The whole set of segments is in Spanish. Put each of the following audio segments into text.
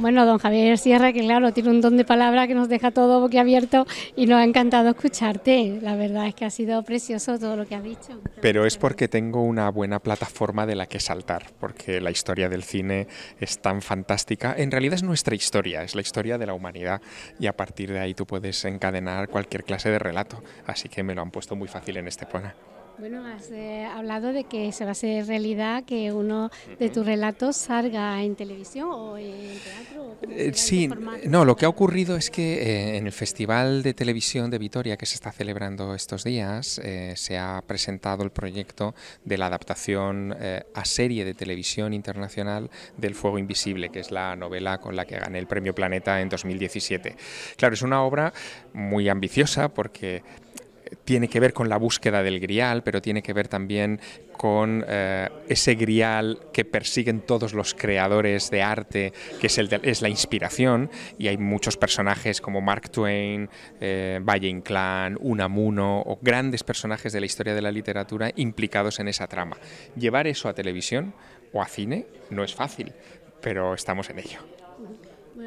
Bueno, don Javier Sierra, que claro, tiene un don de palabra que nos deja todo boquiabierto y nos ha encantado escucharte. La verdad es que ha sido precioso todo lo que has dicho. Pero es porque tengo una buena plataforma de la que saltar, porque la historia del cine es tan fantástica. En realidad es nuestra historia, es la historia de la humanidad y a partir de ahí tú puedes encadenar cualquier clase de relato. Así que me lo han puesto muy fácil en este poema. Bueno, has eh, hablado de que se va a hacer realidad que uno de tus relatos salga en televisión o en teatro. Eh, sí, no, lo que ha ocurrido es que eh, en el Festival de Televisión de Vitoria que se está celebrando estos días, se ha presentado el proyecto de la adaptación a serie de televisión internacional del Fuego Invisible, que es la novela con la que gané el Premio Planeta en 2017. Claro, es una obra muy ambiciosa porque tiene que ver con la búsqueda del grial, pero tiene que ver también con eh, ese grial que persiguen todos los creadores de arte, que es, el es la inspiración, y hay muchos personajes como Mark Twain, eh, Valle Inclán, Unamuno, o grandes personajes de la historia de la literatura implicados en esa trama. Llevar eso a televisión o a cine no es fácil, pero estamos en ello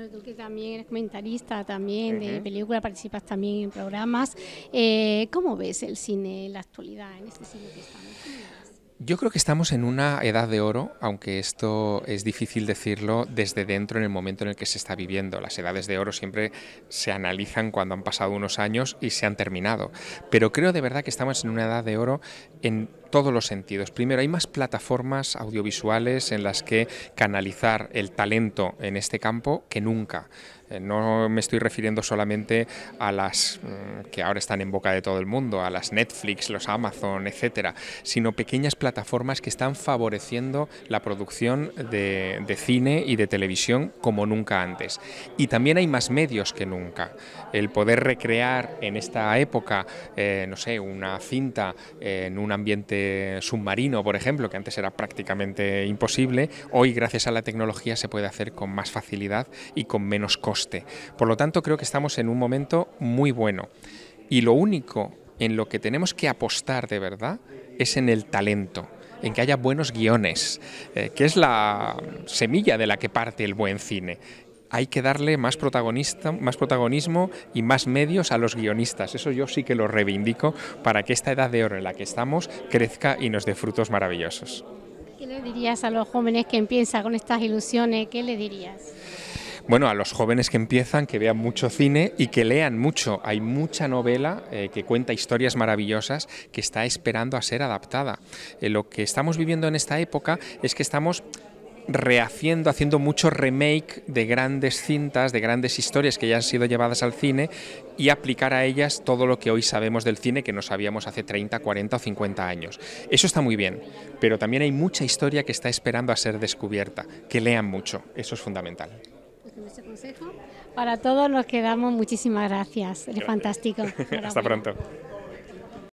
tú que también eres comentarista también de películas, participas también en programas. Eh, ¿Cómo ves el cine en la actualidad, en este cine que estamos? Yo creo que estamos en una edad de oro, aunque esto es difícil decirlo desde dentro en el momento en el que se está viviendo. Las edades de oro siempre se analizan cuando han pasado unos años y se han terminado. Pero creo de verdad que estamos en una edad de oro en todos los sentidos. Primero, hay más plataformas audiovisuales en las que canalizar el talento en este campo que nunca. Eh, no me estoy refiriendo solamente a las mm, que ahora están en boca de todo el mundo, a las Netflix, los Amazon, etcétera, sino pequeñas plataformas que están favoreciendo la producción de, cine y de televisión como nunca antes. Y también hay más medios que nunca. El poder recrear en esta época, eh, no sé, una cinta en un ambiente submarino, por ejemplo, que antes era prácticamente imposible, hoy gracias a la tecnología se puede hacer con más facilidad y con menos costos por lo tanto, creo que estamos en un momento muy bueno. Y lo único en lo que tenemos que apostar de verdad es en el talento en que haya buenos guiones, eh, que es la semilla de la que parte el buen cine hay que darle más, protagonista, más protagonismo y más medios a los guionistas. Eso yo sí que lo reivindico para que esta edad de oro en la que estamos crezca y nos dé frutos maravillosos. ¿Qué le dirías a los jóvenes que empiezan con estas ilusiones? ¿Qué le dirías? bueno, a los jóvenes que empiezan, que vean mucho cine y que lean mucho. Hay mucha novela eh, que cuenta historias maravillosas que está esperando a ser adaptada. Eh, lo que estamos viviendo en esta época es que estamos rehaciendo, haciendo mucho remake de grandes cintas, de grandes historias que ya han sido llevadas al cine y aplicar a ellas todo lo que hoy sabemos del cine que no sabíamos hace 30, 40 o 50 años. Eso está muy bien, pero también hay mucha historia que está esperando a ser descubierta, que lean mucho, eso es fundamental. Este consejo. Para todos los que damos, muchísimas gracias. Es fantástico. Hasta pronto.